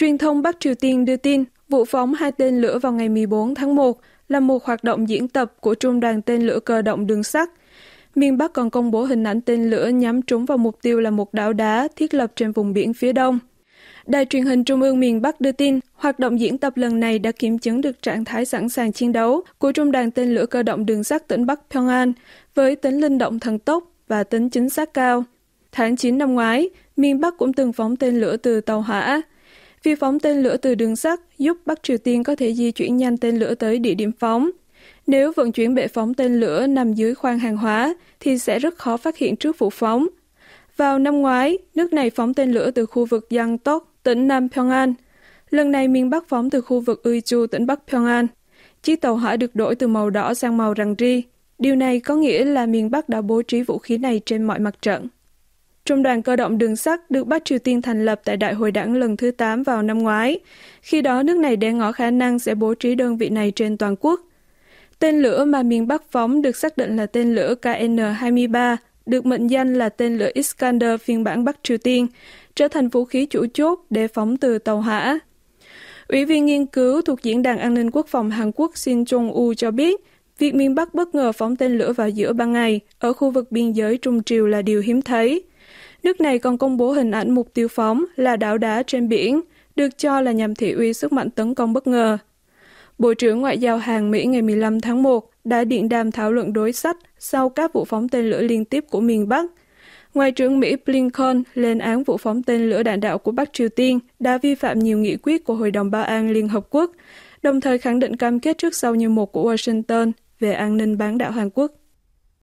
Truyền thông Bắc Triều Tiên đưa tin vụ phóng hai tên lửa vào ngày 14 tháng 1 là một hoạt động diễn tập của Trung đoàn tên lửa cơ động đường sắt. Miền Bắc còn công bố hình ảnh tên lửa nhắm trúng vào mục tiêu là một đảo đá thiết lập trên vùng biển phía đông. Đài truyền hình Trung ương miền Bắc đưa tin, hoạt động diễn tập lần này đã kiểm chứng được trạng thái sẵn sàng chiến đấu của Trung đoàn tên lửa cơ động đường sắt tỉnh Bắc Pyongan với tính linh động thần tốc và tính chính xác cao. Tháng 9 năm ngoái, miền Bắc cũng từng phóng tên lửa từ tàu hỏa. Việc phóng tên lửa từ đường sắt giúp Bắc Triều Tiên có thể di chuyển nhanh tên lửa tới địa điểm phóng. Nếu vận chuyển bệ phóng tên lửa nằm dưới khoang hàng hóa, thì sẽ rất khó phát hiện trước vụ phóng. Vào năm ngoái, nước này phóng tên lửa từ khu vực Yangtok, tỉnh Nam Pyongan. Lần này miền Bắc phóng từ khu vực Uiju, tỉnh Bắc Pyongan. Chiếc tàu hỏa được đổi từ màu đỏ sang màu răng ri. Điều này có nghĩa là miền Bắc đã bố trí vũ khí này trên mọi mặt trận. Trung đoàn cơ động đường sắt được Bắc Triều Tiên thành lập tại Đại hội đảng lần thứ 8 vào năm ngoái. Khi đó, nước này đang ngỏ khả năng sẽ bố trí đơn vị này trên toàn quốc. Tên lửa mà miền Bắc phóng được xác định là tên lửa KN-23, được mệnh danh là tên lửa Iskander phiên bản Bắc Triều Tiên, trở thành vũ khí chủ chốt để phóng từ tàu hỏa. Ủy viên nghiên cứu thuộc Diễn đàn An ninh Quốc phòng Hàn Quốc Shin Jong-u cho biết, việc miền Bắc bất ngờ phóng tên lửa vào giữa ban ngày ở khu vực biên giới Trung Triều là điều hiếm thấy. Nước này còn công bố hình ảnh mục tiêu phóng là đảo đá trên biển, được cho là nhằm thị uy sức mạnh tấn công bất ngờ. Bộ trưởng Ngoại giao Hàn Mỹ ngày 15 tháng 1 đã điện đàm thảo luận đối sách sau các vụ phóng tên lửa liên tiếp của miền Bắc. Ngoại trưởng Mỹ Blinken lên án vụ phóng tên lửa đạn đạo của Bắc Triều Tiên đã vi phạm nhiều nghị quyết của Hội đồng Bảo an Liên Hợp Quốc, đồng thời khẳng định cam kết trước sau như một của Washington về an ninh bán đảo Hàn Quốc.